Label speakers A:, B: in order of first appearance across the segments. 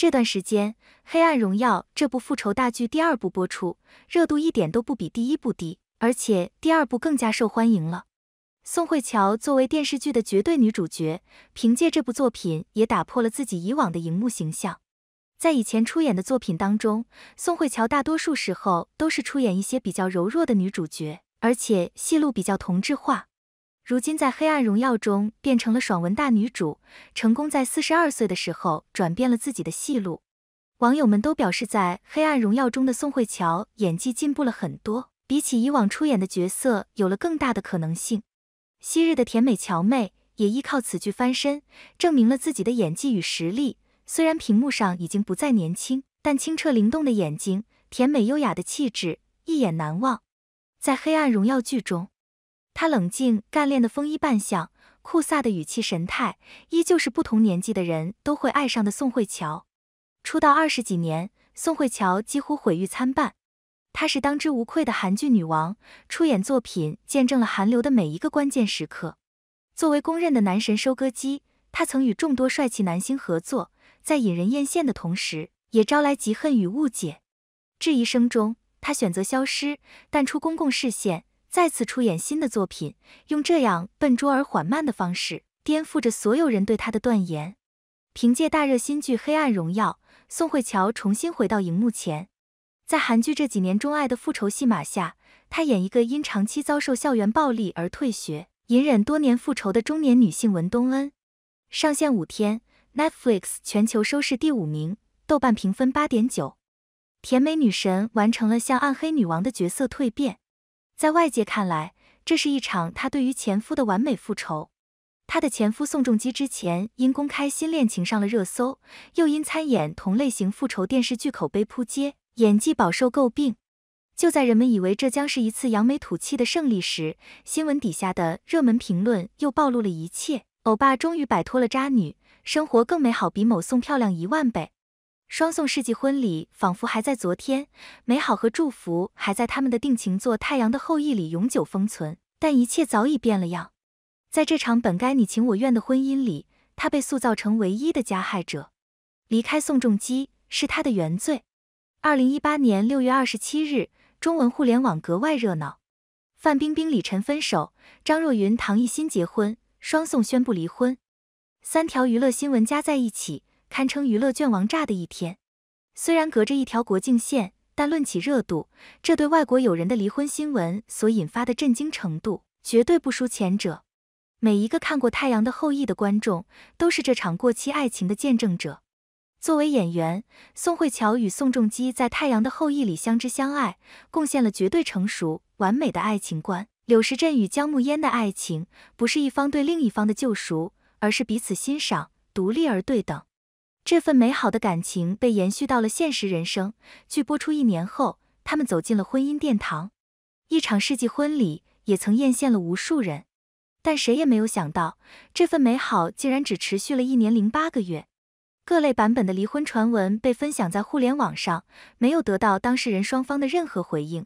A: 这段时间，《黑暗荣耀》这部复仇大剧第二部播出，热度一点都不比第一部低，而且第二部更加受欢迎了。宋慧乔作为电视剧的绝对女主角，凭借这部作品也打破了自己以往的荧幕形象。在以前出演的作品当中，宋慧乔大多数时候都是出演一些比较柔弱的女主角，而且戏路比较同质化。如今在《黑暗荣耀》中变成了爽文大女主，成功在四十二岁的时候转变了自己的戏路。网友们都表示，在《黑暗荣耀》中的宋慧乔演技进步了很多，比起以往出演的角色有了更大的可能性。昔日的甜美乔妹也依靠此剧翻身，证明了自己的演技与实力。虽然屏幕上已经不再年轻，但清澈灵动的眼睛、甜美优雅的气质，一眼难忘。在《黑暗荣耀》剧中。他冷静干练的风衣扮相，酷飒的语气神态，依旧是不同年纪的人都会爱上的宋慧乔。出道二十几年，宋慧乔几乎毁誉参半。她是当之无愧的韩剧女王，出演作品见证了韩流的每一个关键时刻。作为公认的男神收割机，她曾与众多帅气男星合作，在引人艳羡的同时，也招来嫉恨与误解。质疑声中，她选择消失，淡出公共视线。再次出演新的作品，用这样笨拙而缓慢的方式颠覆着所有人对他的断言。凭借大热新剧《黑暗荣耀》，宋慧乔重新回到荧幕前。在韩剧这几年钟爱的复仇戏码下，她演一个因长期遭受校园暴力而退学、隐忍多年复仇的中年女性文东恩。上线五天，Netflix 全球收视第五名，豆瓣评分八点九。甜美女神完成了向暗黑女王的角色蜕变。在外界看来，这是一场她对于前夫的完美复仇。她的前夫宋仲基之前因公开新恋情上了热搜，又因参演同类型复仇电视剧口碑扑街，演技饱受诟病。就在人们以为这将是一次扬眉吐气的胜利时，新闻底下的热门评论又暴露了一切：欧巴终于摆脱了渣女，生活更美好，比某宋漂亮一万倍。双宋世纪婚礼仿佛还在昨天，美好和祝福还在他们的定情作《太阳的后裔》里永久封存。但一切早已变了样，在这场本该你情我愿的婚姻里，他被塑造成唯一的加害者。离开宋仲基是他的原罪。二零一八年六月二十七日，中文互联网格外热闹：范冰冰李晨分手，张若昀唐艺昕结婚，双宋宣布离婚。三条娱乐新闻加在一起。堪称娱乐圈王炸的一天，虽然隔着一条国境线，但论起热度，这对外国友人的离婚新闻所引发的震惊程度，绝对不输前者。每一个看过《太阳的后裔》的观众，都是这场过期爱情的见证者。作为演员，宋慧乔与宋仲基在《太阳的后裔》里相知相爱，贡献了绝对成熟完美的爱情观。柳时镇与姜暮烟的爱情，不是一方对另一方的救赎，而是彼此欣赏、独立而对等。这份美好的感情被延续到了现实人生。剧播出一年后，他们走进了婚姻殿堂，一场世纪婚礼也曾艳羡了无数人。但谁也没有想到，这份美好竟然只持续了一年零八个月。各类版本的离婚传闻被分享在互联网上，没有得到当事人双方的任何回应。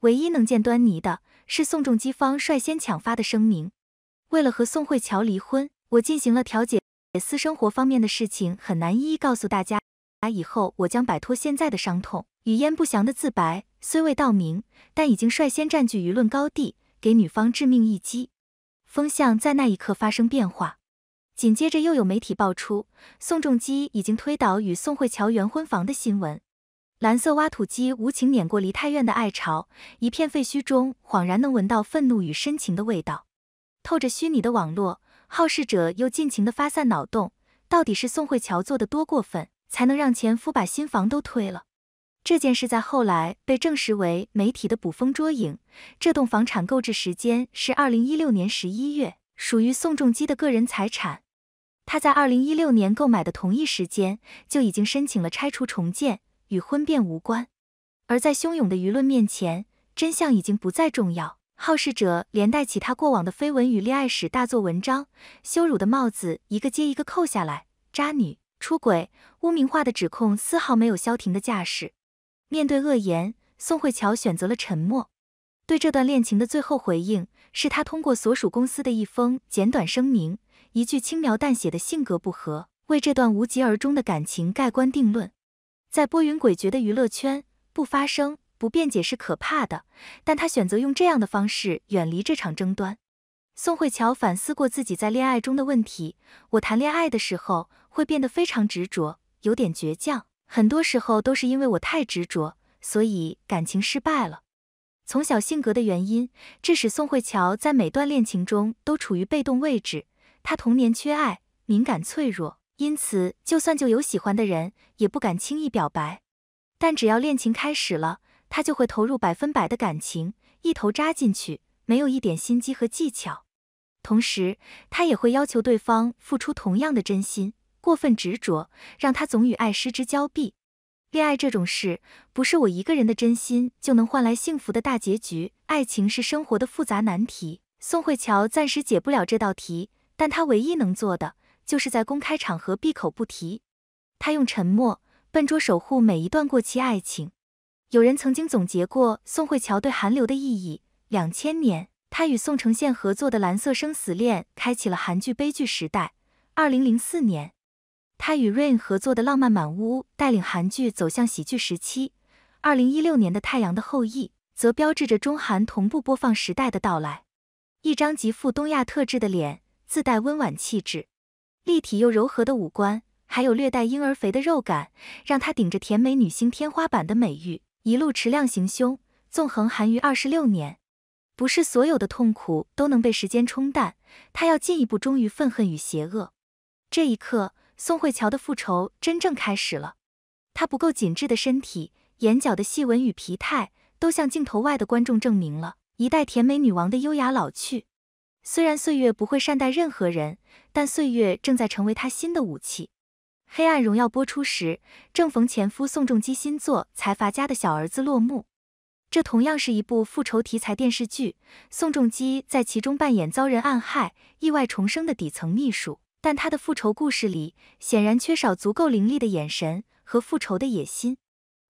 A: 唯一能见端倪的是宋仲基方率先抢发的声明：“为了和宋慧乔离婚，我进行了调解。”私生活方面的事情很难一一告诉大家。以后，我将摆脱现在的伤痛。语焉不详的自白虽未道明，但已经率先占据舆论高地，给女方致命一击。风向在那一刻发生变化。紧接着，又有媒体爆出宋仲基已经推倒与宋慧乔原婚房的新闻。蓝色挖土机无情碾过梨泰院的爱巢，一片废墟中恍然能闻到愤怒与深情的味道，透着虚拟的网络。好事者又尽情地发散脑洞，到底是宋慧乔做的多过分，才能让前夫把新房都推了？这件事在后来被证实为媒体的捕风捉影。这栋房产购置时间是二零一六年十一月，属于宋仲基的个人财产。他在二零一六年购买的同一时间就已经申请了拆除重建，与婚变无关。而在汹涌的舆论面前，真相已经不再重要。好事者连带起他过往的绯闻与恋爱史大做文章，羞辱的帽子一个接一个扣下来，渣女、出轨、污名化的指控丝毫没有消停的架势。面对恶言，宋慧乔选择了沉默。对这段恋情的最后回应，是他通过所属公司的一封简短声明，一句轻描淡写的“性格不合”，为这段无疾而终的感情盖棺定论。在波云诡谲的娱乐圈，不发声。不辩解是可怕的，但他选择用这样的方式远离这场争端。宋慧乔反思过自己在恋爱中的问题：我谈恋爱的时候会变得非常执着，有点倔强，很多时候都是因为我太执着，所以感情失败了。从小性格的原因，致使宋慧乔在每段恋情中都处于被动位置。她童年缺爱，敏感脆弱，因此就算就有喜欢的人，也不敢轻易表白。但只要恋情开始了，他就会投入百分百的感情，一头扎进去，没有一点心机和技巧。同时，他也会要求对方付出同样的真心，过分执着，让他总与爱失之交臂。恋爱这种事，不是我一个人的真心就能换来幸福的大结局。爱情是生活的复杂难题，宋慧乔暂时解不了这道题，但她唯一能做的，就是在公开场合闭口不提。他用沉默笨拙守护每一段过期爱情。有人曾经总结过宋慧乔对韩流的意义。两千年，她与宋承宪合作的《蓝色生死恋》开启了韩剧悲剧时代。二零零四年，她与 Rain 合作的《浪漫满屋》带领韩剧走向喜剧时期。二零一六年的《太阳的后裔》则标志着中韩同步播放时代的到来。一张极富东亚特质的脸，自带温婉气质，立体又柔和的五官，还有略带婴儿肥的肉感，让她顶着甜美女星天花板的美誉。一路持量行凶，纵横韩娱二十六年，不是所有的痛苦都能被时间冲淡。他要进一步忠于愤恨与邪恶。这一刻，宋慧乔的复仇真正开始了。她不够紧致的身体，眼角的细纹与疲态，都向镜头外的观众证明了，一代甜美女王的优雅老去。虽然岁月不会善待任何人，但岁月正在成为她新的武器。《黑暗荣耀》播出时，正逢前夫宋仲基新作《财阀家的小儿子》落幕。这同样是一部复仇题材电视剧，宋仲基在其中扮演遭人暗害、意外重生的底层秘书。但他的复仇故事里，显然缺少足够凌厉的眼神和复仇的野心，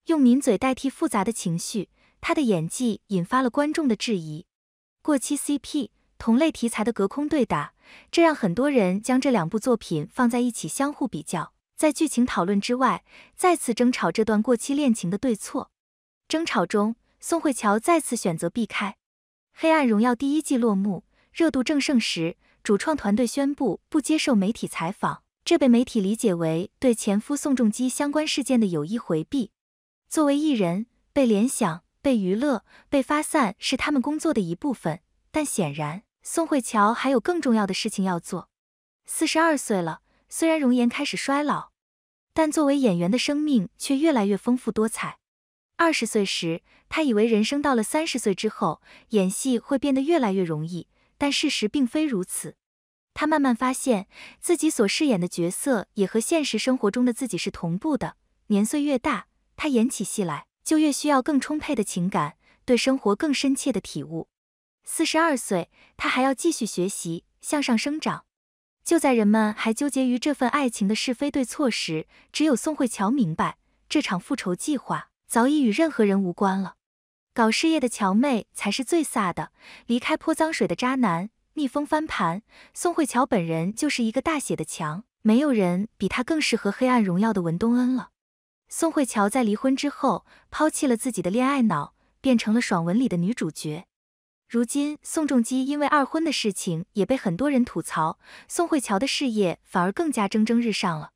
A: 用抿嘴代替复杂的情绪，他的演技引发了观众的质疑。过期 CP，同类题材的隔空对打，这让很多人将这两部作品放在一起相互比较。在剧情讨论之外，再次争吵这段过期恋情的对错。争吵中，宋慧乔再次选择避开。《黑暗荣耀》第一季落幕，热度正盛时，主创团队宣布不接受媒体采访，这被媒体理解为对前夫宋仲基相关事件的有意回避。作为艺人，被联想、被娱乐、被发散是他们工作的一部分，但显然，宋慧乔还有更重要的事情要做。四十二岁了。虽然容颜开始衰老，但作为演员的生命却越来越丰富多彩。二十岁时，他以为人生到了三十岁之后，演戏会变得越来越容易，但事实并非如此。他慢慢发现自己所饰演的角色也和现实生活中的自己是同步的。年岁越大，他演起戏来就越需要更充沛的情感，对生活更深切的体悟。四十二岁，他还要继续学习，向上生长。就在人们还纠结于这份爱情的是非对错时，只有宋慧乔明白，这场复仇计划早已与任何人无关了。搞事业的乔妹才是最飒的，离开泼脏水的渣男，逆风翻盘。宋慧乔本人就是一个大写的强，没有人比她更适合《黑暗荣耀》的文东恩了。宋慧乔在离婚之后，抛弃了自己的恋爱脑，变成了爽文里的女主角。如今，宋仲基因为二婚的事情也被很多人吐槽，宋慧乔的事业反而更加蒸蒸日上了。